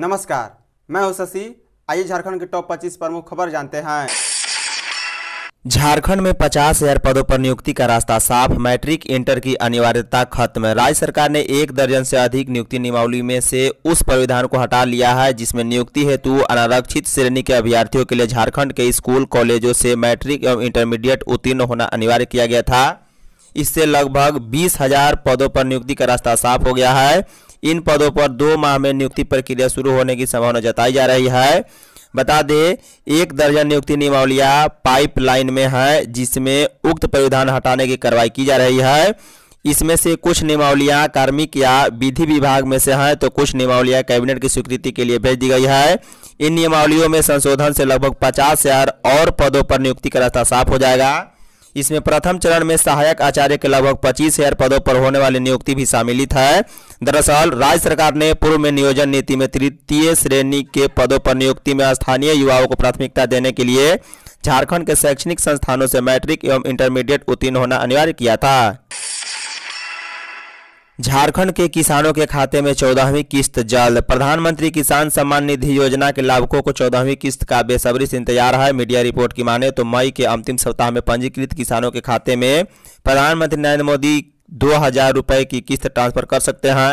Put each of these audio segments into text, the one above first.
नमस्कार मैं हूं शशि आइए झारखंड के टॉप 25 प्रमुख खबर जानते हैं झारखंड में 50 हजार पदों पर नियुक्ति का रास्ता साफ मैट्रिक इंटर की अनिवार्यता खत्म राज्य सरकार ने एक दर्जन से अधिक नियुक्ति नियमावली में से उस प्रविधान को हटा लिया है जिसमें नियुक्ति हेतु अनारक्षित श्रेणी के अभ्यर्थियों के लिए झारखंड के स्कूल कॉलेजों से मैट्रिक एवं इंटरमीडिएट उत्तीर्ण होना अनिवार्य किया गया था इससे लगभग बीस हजार पदों पर नियुक्ति का रास्ता साफ हो गया है इन पदों पर दो माह में नियुक्ति प्रक्रिया शुरू होने की संभावना जताई जा रही है बता दें एक दर्जन नियुक्ति नियमावलियाँ पाइपलाइन में है जिसमें उक्त परिधान हटाने की कार्रवाई की जा रही है इसमें से कुछ नियमावलियाँ कार्मिक या विधि विभाग में से हैं तो कुछ नियमावलियाँ कैबिनेट की स्वीकृति के लिए भेज दी गई है इन नियमावलियों में संशोधन से लगभग पचास हजार और पदों पर नियुक्ति का रास्ता साफ हो जाएगा इसमें प्रथम चरण में सहायक आचार्य के लगभग पच्चीस हजार पदों पर होने वाली नियुक्ति भी सम्मिलित है दरअसल राज्य सरकार ने पूर्व में नियोजन नीति में तृतीय श्रेणी के पदों पर नियुक्ति में स्थानीय युवाओं को प्राथमिकता देने के लिए झारखंड के शैक्षणिक संस्थानों से मैट्रिक एवं इंटरमीडिएट उत्तीर्ण होना अनिवार्य किया था झारखंड के किसानों के खाते में चौदहवीं किस्त जल्द प्रधानमंत्री किसान सम्मान निधि योजना के लाभुकों को चौदहवीं किस्त का बेसब्री से इंतजार है मीडिया रिपोर्ट की माने तो मई के अंतिम सप्ताह में पंजीकृत किसानों के खाते में प्रधानमंत्री नरेंद्र मोदी दो हजार रुपये की किस्त ट्रांसफर कर सकते हैं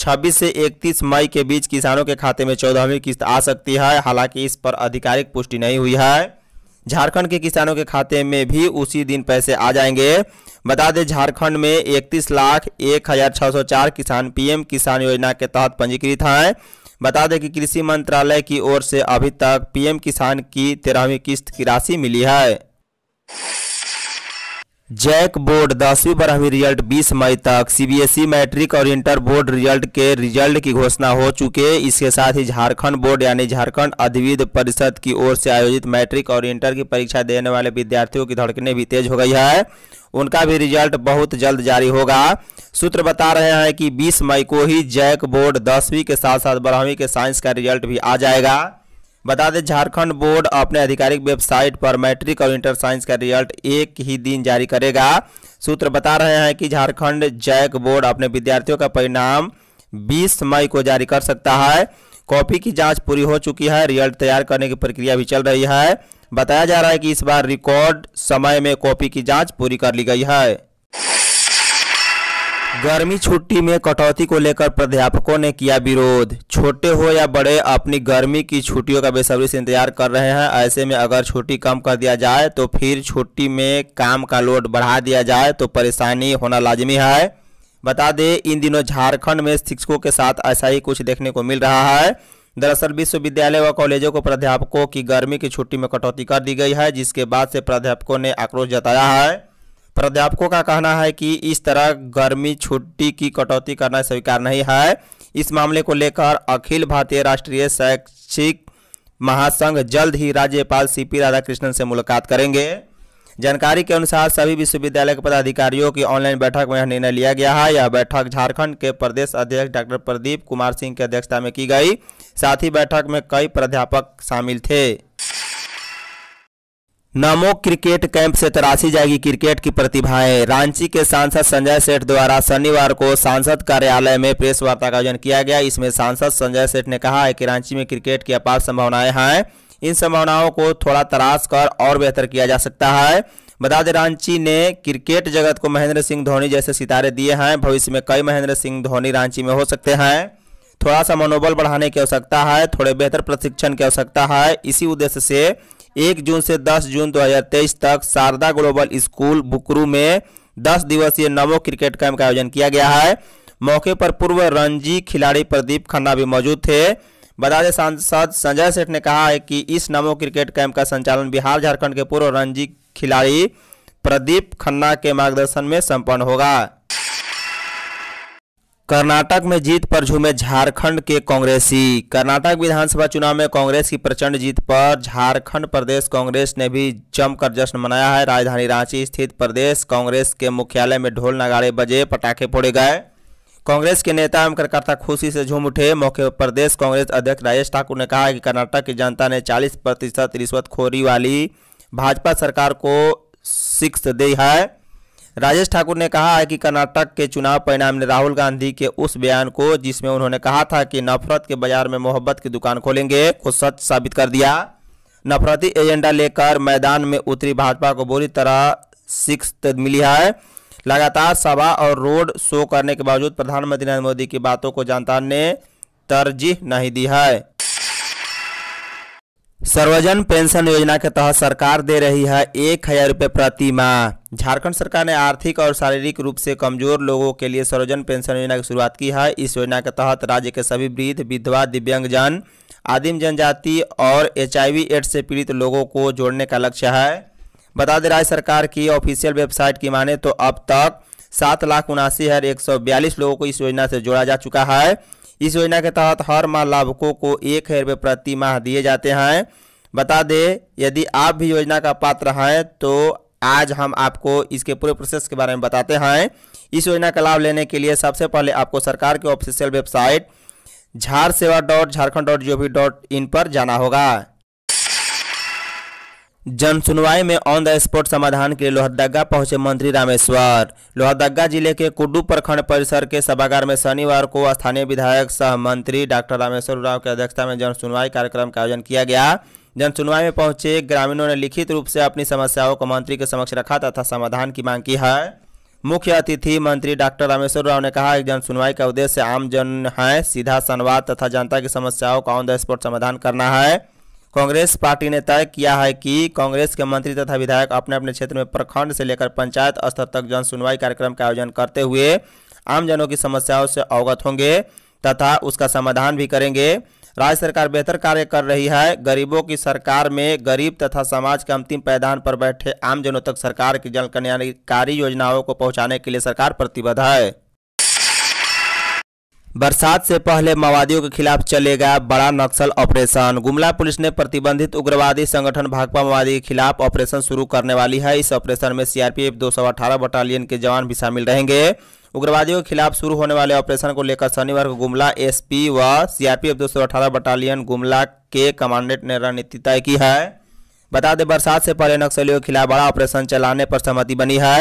26 से 31 मई के बीच किसानों के खाते में चौदहवीं किस्त आ सकती है हालांकि इस पर आधिकारिक पुष्टि नहीं हुई है झारखंड के किसानों के खाते में भी उसी दिन पैसे आ जाएंगे बता दें झारखंड में इकतीस लाख एक हजार छः सौ चार किसान पीएम किसान योजना के तहत पंजीकृत हैं बता दें कि कृषि मंत्रालय की ओर से अभी तक पीएम किसान की तेरहवीं किस्त की राशि मिली है जैक बोर्ड दसवीं बारहवीं रिजल्ट 20 मई तक सीबीएसई e मैट्रिक और इंटर बोर्ड रिजल्ट के रिजल्ट की घोषणा हो चुके इसके साथ ही झारखंड बोर्ड यानी झारखंड अधिविद परिषद की ओर से आयोजित मैट्रिक और इंटर की परीक्षा देने वाले विद्यार्थियों की धड़कने भी तेज हो गई है उनका भी रिजल्ट बहुत जल्द जारी होगा सूत्र बता रहे हैं कि 20 मई को ही जैक बोर्ड दसवीं के साथ साथ बारहवीं के साइंस का रिजल्ट भी आ जाएगा बता दें झारखंड बोर्ड अपने आधिकारिक वेबसाइट पर मैट्रिक और इंटर साइंस का रिजल्ट एक ही दिन जारी करेगा सूत्र बता रहे हैं कि झारखंड जैक बोर्ड अपने विद्यार्थियों का परिणाम 20 मई को जारी कर सकता है कॉपी की जांच पूरी हो चुकी है रिजल्ट तैयार करने की प्रक्रिया भी चल रही है बताया जा रहा है कि इस बार रिकॉर्ड समय में कॉपी की जांच पूरी कर ली गई है गर्मी छुट्टी में कटौती को लेकर प्राध्यापकों ने किया विरोध छोटे हो या बड़े अपनी गर्मी की छुट्टियों का बेसब्री से इंतजार कर रहे हैं ऐसे में अगर छुट्टी कम कर दिया जाए तो फिर छुट्टी में काम का लोड बढ़ा दिया जाए तो परेशानी होना लाजमी है बता दें इन दिनों झारखंड में शिक्षकों के साथ ऐसा ही कुछ देखने को मिल रहा है दरअसल विश्वविद्यालय व कॉलेजों को प्राध्यापकों की गर्मी की छुट्टी में कटौती कर दी गई है जिसके बाद से प्राध्यापकों ने आक्रोश जताया है प्राध्यापकों का कहना है कि इस तरह गर्मी छुट्टी की कटौती करना स्वीकार नहीं है इस मामले को लेकर अखिल भारतीय राष्ट्रीय शैक्षिक महासंघ जल्द ही राज्यपाल सी पी राधाकृष्णन से मुलाकात करेंगे जानकारी के अनुसार सभी विश्वविद्यालय के पदाधिकारियों की ऑनलाइन बैठक में यह निर्णय लिया गया है यह बैठक झारखंड के प्रदेश अध्यक्ष डॉक्टर प्रदीप कुमार सिंह की अध्यक्षता में की गई साथ ही बैठक में कई प्राध्यापक शामिल थे नमो क्रिकेट कैंप से तराशी जाएगी क्रिकेट की प्रतिभाएं रांची के सांसद संजय सेठ द्वारा शनिवार को सांसद कार्यालय में प्रेस वार्ता का आयोजन किया गया इसमें सांसद संजय सेठ ने कहा है कि रांची में क्रिकेट की अपार संभावनाएं हैं इन संभावनाओं को थोड़ा तराश कर और बेहतर किया जा सकता है बता दें रांची ने क्रिकेट जगत को महेंद्र सिंह धोनी जैसे सितारे दिए हैं भविष्य में कई महेंद्र सिंह धोनी रांची में हो सकते हैं थोड़ा सा मनोबल बढ़ाने की आवश्यकता है थोड़े बेहतर प्रशिक्षण की आवश्यकता है इसी उद्देश्य से एक जून से 10 जून 2023 तक शारदा ग्लोबल स्कूल बुकरू में 10 दिवसीय नवो क्रिकेट कैंप का आयोजन किया गया है मौके पर पूर्व रणजी खिलाड़ी प्रदीप खन्ना भी मौजूद थे बता दें सांसद संजय सेठ ने कहा है कि इस नमो क्रिकेट कैंप का संचालन बिहार झारखंड के पूर्व रणजी खिलाड़ी प्रदीप खन्ना के मार्गदर्शन में संपन्न होगा कर्नाटक में जीत पर झूमे झारखंड के कांग्रेसी कर्नाटक विधानसभा चुनाव में कांग्रेस की प्रचंड जीत पर झारखंड प्रदेश कांग्रेस ने भी जमकर जश्न मनाया है राजधानी रांची स्थित प्रदेश कांग्रेस के मुख्यालय में ढोल नगाड़े बजे पटाखे फोड़े गए कांग्रेस के नेता एवं कार्यकर्ता खुशी से झूम उठे मौके पर प्रदेश कांग्रेस अध्यक्ष राजेश ठाकुर ने कहा कि कर्नाटक की जनता ने 40 प्रतिशत रिश्वतखोरी वाली भाजपा सरकार को शिक्ष दी है राजेश ठाकुर ने कहा है कि कर्नाटक के चुनाव परिणाम ने राहुल गांधी के उस बयान को जिसमें उन्होंने कहा था कि नफरत के बाजार में मोहब्बत की दुकान खोलेंगे को सच साबित कर दिया नफरती एजेंडा लेकर मैदान में उतरी भाजपा को बुरी तरह शिक्ष मिली है लगातार सभा और रोड शो करने के बावजूद प्रधानमंत्री नरेंद्र मोदी की बातों को जनता ने तरजीह नहीं दी है सर्वजन पेंशन योजना के तहत सरकार दे रही है एक हजार रुपये प्रति माह झारखंड सरकार ने आर्थिक और शारीरिक रूप से कमजोर लोगों के लिए सर्वजन पेंशन योजना की शुरुआत की है इस योजना के तहत राज्य के सभी वृद्ध विधवा दिव्यांगजन आदिम जनजाति और एच आई एड्स से पीड़ित लोगों को जोड़ने का लक्ष्य है बता दें राज्य सरकार की ऑफिशियल वेबसाइट की माने तो अब तक सात लाख उनासी हज़ार एक सौ बयालीस लोगों को इस योजना से जोड़ा जा चुका है इस योजना के तहत हर माह लाभुकों को एक हज़ार रुपये प्रति माह दिए जाते हैं बता दें यदि आप भी योजना का पात्र हैं तो आज हम आपको इसके पूरे प्रोसेस के बारे में बताते हैं इस योजना का लाभ लेने के लिए सबसे पहले आपको सरकार की official website Jhar Sewa dot Jharkhand dot G O V dot in पर जाना होगा जन सुनवाई में ऑन द स्पॉट समाधान के लिए लोहरदगा पहुंचे मंत्री रामेश्वर लोहरदगा जिले के कुडू प्रखंड परिसर के सभागार में शनिवार को स्थानीय विधायक सह मंत्री डॉक्टर रामेश्वर उराव की अध्यक्षता में जन सुनवाई कार्यक्रम का आयोजन किया गया जनसुनवाई में पहुंचे ग्रामीणों ने लिखित रूप से अपनी समस्याओं को मंत्री के समक्ष रखा तथा समाधान की मांग की है मुख्य अतिथि मंत्री डॉक्टर रामेश्वर राव ने कहा कि जन सुनवाई का उद्देश्य आम जन है सीधा संवाद तथा जनता की समस्याओं का ऑन द स्पॉट समाधान करना है कांग्रेस पार्टी ने तय किया है कि कांग्रेस के मंत्री तथा विधायक अपने अपने क्षेत्र में प्रखंड से लेकर पंचायत स्तर तक जन सुनवाई कार्यक्रम का आयोजन करते हुए आमजनों की समस्याओं से अवगत होंगे तथा उसका समाधान भी करेंगे राज्य सरकार बेहतर कार्य कर रही है गरीबों की सरकार में गरीब तथा समाज के अंतिम पैदान पर बैठे आमजनों तक सरकार की जन कल्याणकारी योजनाओं को पहुंचाने के लिए सरकार प्रतिबद्ध है बरसात से पहले माओवादियों के खिलाफ चलेगा बड़ा नक्सल ऑपरेशन गुमला पुलिस ने प्रतिबंधित उग्रवादी संगठन भाकपा माओवादी के खिलाफ ऑपरेशन शुरू करने वाली है इस ऑपरेशन में सीआरपीएफ दो बटालियन के जवान भी शामिल रहेंगे उग्रवादियों के खिलाफ शुरू होने वाले ऑपरेशन को लेकर शनिवार को गुमला एसपी व सीआरपीएफ दो बटालियन गुमला के कमांडेंट ने रणनीति तय की है बता दें बरसात से पहले नक्सलियों के खिलाफ बड़ा ऑपरेशन चलाने पर सहमति बनी है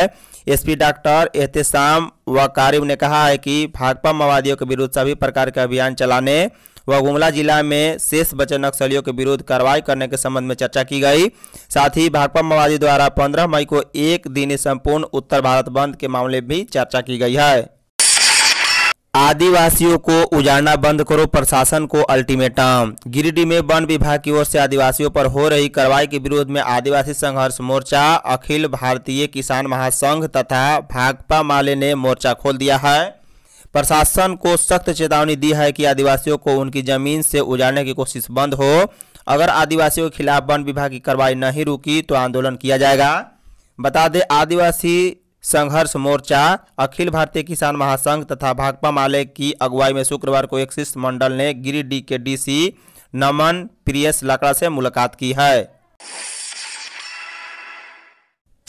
एसपी डॉक्टर एहतसाम कारिब ने कहा है कि भाकपा माओवादियों के विरुद्ध सभी प्रकार के अभियान चलाने व गुमला जिला में शेष बचे नक्सलियों के विरुद्ध कार्रवाई करने के संबंध में चर्चा की गई साथ ही भाकपा माओवादी द्वारा 15 मई को एक दिन संपूर्ण उत्तर भारत बंद के मामले में भी चर्चा की गई है आदिवासियों को उजाड़ना बंद करो प्रशासन को अल्टीमेटम गिरिडीह में वन विभाग की ओर से आदिवासियों पर हो रही कार्रवाई के विरोध में आदिवासी संघर्ष मोर्चा अखिल भारतीय किसान महासंघ तथा भाकपा माले ने मोर्चा खोल दिया है प्रशासन को सख्त चेतावनी दी है कि आदिवासियों को उनकी जमीन से उजाड़ने की कोशिश बंद हो अगर आदिवासियों के खिलाफ वन विभाग की कार्रवाई नहीं रुकी तो आंदोलन किया जाएगा बता दें आदिवासी संघर्ष मोर्चा अखिल भारतीय किसान महासंघ तथा भाकपा माले की अगुवाई में शुक्रवार को एक शिष्ट मंडल ने गिरिडीह के डीसी नमन प्रियस लकड़ा से मुलाकात की है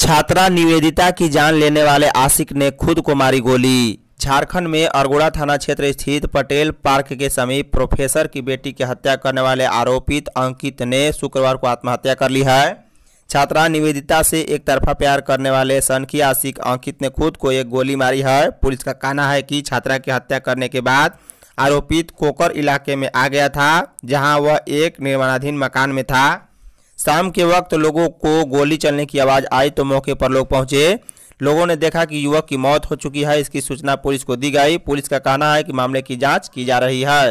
छात्रा निवेदिता की जान लेने वाले आशिक ने खुद को मारी गोली झारखंड में अरगोड़ा थाना क्षेत्र स्थित पटेल पार्क के समीप प्रोफेसर की बेटी की हत्या करने वाले आरोपित अंकित ने शुक्रवार को आत्महत्या कर ली है छात्रा निवेदिता से एक तरफा प्यार करने वाले सनखी आशिक अंकित ने खुद को एक गोली मारी है पुलिस का कहना है कि छात्रा की हत्या करने के बाद आरोपित कोकर इलाके में आ गया था जहां वह एक निर्माणाधीन मकान में था शाम के वक्त लोगों को गोली चलने की आवाज़ आई तो मौके पर लोग पहुंचे लोगों ने देखा कि युवक की मौत हो चुकी है इसकी सूचना पुलिस को दी गई पुलिस का कहना है कि मामले की जांच की जा रही है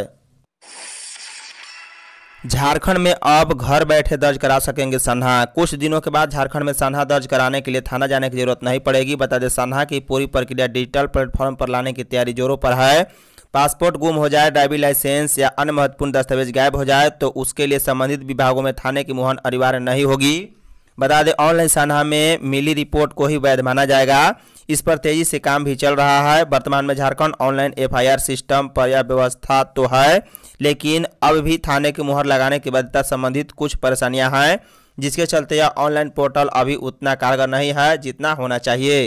झारखंड में अब घर बैठे दर्ज करा सकेंगे सन्हा कुछ दिनों के बाद झारखंड में सन्हा दर्ज कराने के लिए थाना जाने की जरूरत नहीं पड़ेगी बता दें सन्हा की पूरी प्रक्रिया डिजिटल प्लेटफॉर्म पर लाने की तैयारी जोरों पर है पासपोर्ट गुम हो जाए ड्राइविंग लाइसेंस या अन्य महत्वपूर्ण दस्तावेज गायब हो जाए तो उसके लिए संबंधित विभागों में थाने की मोहन अनिवार्य नहीं होगी बता दें ऑनलाइन सन्हा में मिली रिपोर्ट को ही वैध माना जाएगा इस पर तेजी से काम भी चल रहा है वर्तमान में झारखंड ऑनलाइन एफआईआर सिस्टम पर यह व्यवस्था तो है लेकिन अब भी थाने की मुहर लगाने की वैधता संबंधित कुछ परेशानियां हैं जिसके चलते यह ऑनलाइन पोर्टल अभी उतना कारगर नहीं है जितना होना चाहिए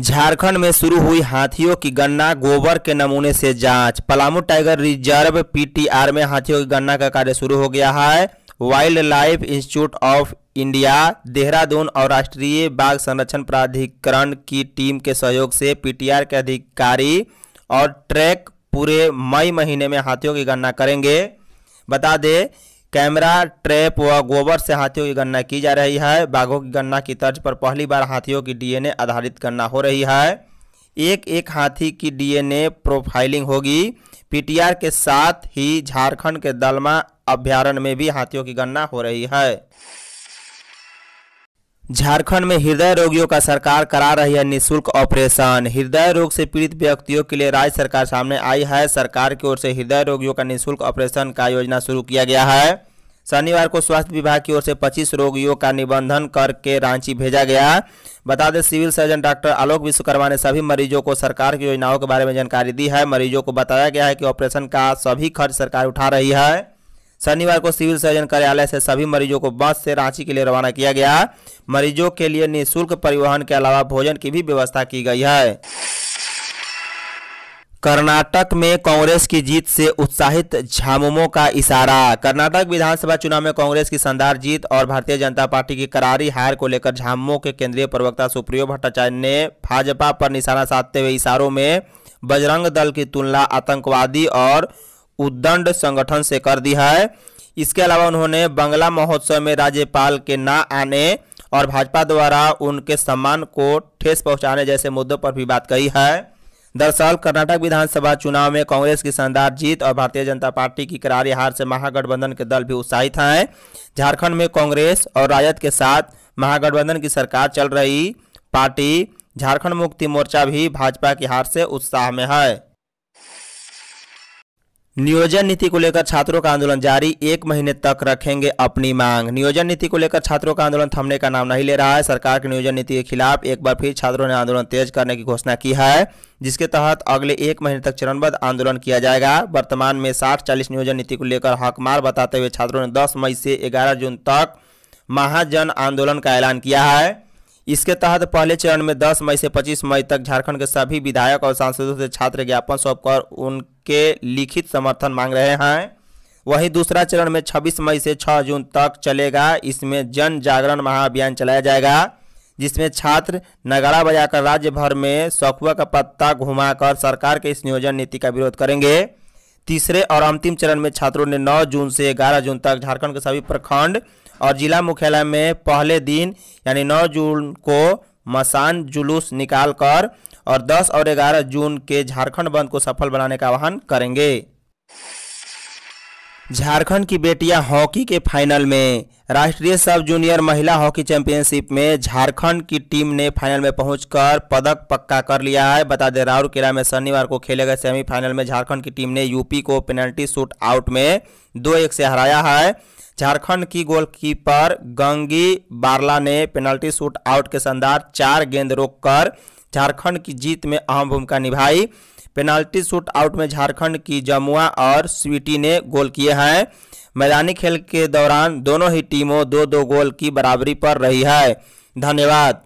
झारखंड में शुरू हुई हाथियों की गणना गोबर के नमूने से जांच पलामू टाइगर रिजर्व पीटीआर में हाथियों की गणना का कार्य शुरू हो गया है wild life institute of India Dehradun और राष्ट्रीय बाघ संरक्षण प्राधिकरण की टीम के सहयोग से पीटीआर के अधिकारी और ट्रैक पूरे मई महीने में हाथियों की गणना करेंगे बता दें कैमरा ट्रैप व गोबर से हाथियों की गणना की जा रही है बाघों की गणना की तर्ज पर पहली बार हाथियों की डीएनए आधारित गणना हो रही है एक एक हाथी की डीएनए प्रोफाइलिंग होगी पीटीआर के साथ ही झारखंड के दलमा अभ्यारण्य में भी हाथियों की गणना हो रही है झारखंड में हृदय रोगियों का सरकार करा रही है निशुल्क ऑपरेशन हृदय रोग से पीड़ित व्यक्तियों के लिए राज्य सरकार सामने आई है सरकार की ओर से हृदय रोगियों का निशुल्क ऑपरेशन का योजना शुरू किया गया है शनिवार को स्वास्थ्य विभाग की ओर से 25 रोगियों का निबंधन करके रांची भेजा गया बता दें civil surgeon doctor Alok Vishwakarma ने सभी मरीजों को सरकार की योजनाओं के बारे में जानकारी दी है मरीजों को बताया गया है कि ऑपरेशन का सभी खर्च सरकार उठा रही है शनिवार को सिविल सर्जन कार्यालय से सभी मरीजों को बस से रांची के लिए रवाना किया गया मरीजों के लिए निःशुल्क परिवहन के अलावा भोजन की भी व्यवस्था की गई है कर्नाटक में कांग्रेस की जीत से उत्साहित झामुमो का इशारा कर्नाटक विधानसभा चुनाव में कांग्रेस की शानदार जीत और भारतीय जनता पार्टी की करारी हार को लेकर झामुमो के केंद्रीय प्रवक्ता सुप्रियो भट्टाचार्य ने भाजपा पर निशाना साधते हुए इशारों में बजरंग दल की तुलना आतंकवादी और उद्दंड संगठन से कर दी है इसके अलावा उन्होंने बंगला महोत्सव में राज्यपाल के न आने और भाजपा द्वारा उनके सम्मान को ठेस पहुँचाने जैसे मुद्दों पर भी बात कही है दरअसल कर्नाटक विधानसभा चुनाव में कांग्रेस की शानदार जीत और भारतीय जनता पार्टी की करारी हार से महागठबंधन के दल भी उत्साहित हैं झारखंड में कांग्रेस और राजद के साथ महागठबंधन की सरकार चल रही पार्टी झारखंड मुक्ति मोर्चा भी भाजपा की हार से उत्साह में है नियोजन नीति को लेकर छात्रों का आंदोलन जारी एक महीने तक रखेंगे अपनी मांग नियोजन नीति को लेकर छात्रों का आंदोलन थमने का नाम नहीं ले रहा है सरकार की नियोजन नीति के खिलाफ एक बार फिर छात्रों ने आंदोलन तेज करने की घोषणा की है जिसके तहत अगले एक महीने तक चरणबद्ध आंदोलन किया जाएगा वर्तमान में साठ चालीस नियोजन नीति को लेकर हकमार बताते हुए छात्रों ने दस मई से ग्यारह जून तक महाजन आंदोलन का ऐलान किया है इसके तहत पहले चरण में 10 मई से 25 मई तक झारखंड के सभी विधायक और सांसदों से छात्र ज्ञापन सौंपकर उन के लिखित समर्थन मांग रहे हैं वहीं दूसरा चरण में 26 मई से 6 जून तक चलेगा इसमें जन जागरण महाअभियान चलाया जाएगा जिसमें छात्र नगाड़ा बजाकर राज्य भर में सखुआ का पत्ता घुमाकर सरकार के इस नियोजन नीति का विरोध करेंगे तीसरे और अंतिम चरण में छात्रों ने 9 जून से 11 जून तक झारखंड के सभी प्रखंड और जिला मुख्यालय में पहले दिन यानी 9 जून को मसान जुलूस निकालकर और 10 और 11 जून के झारखंड बंद को सफल बनाने का आह्वान करेंगे झारखंड की बेटियां हॉकी के फाइनल में राष्ट्रीय सब जूनियर महिला हॉकी चैंपियनशिप में झारखंड की टीम ने फाइनल में पहुंचकर पदक पक्का कर लिया है बता दें राउरकेला में शनिवार को खेले गए सेमीफाइनल में झारखंड की टीम ने यूपी को पेनल्टी शूट आउट में दो एक से हराया है झारखंड की गोलकीपर गंगी बारला ने पेनल्टी शूट आउट के शानदार चार गेंद रोककर झारखंड की जीत में अहम भूमिका निभाई पेनाल्टी शूट आउट में झारखंड की जमुआ और स्वीटी ने गोल किए हैं मैदानी खेल के दौरान दोनों ही टीमों दो दो गोल की बराबरी पर रही है धन्यवाद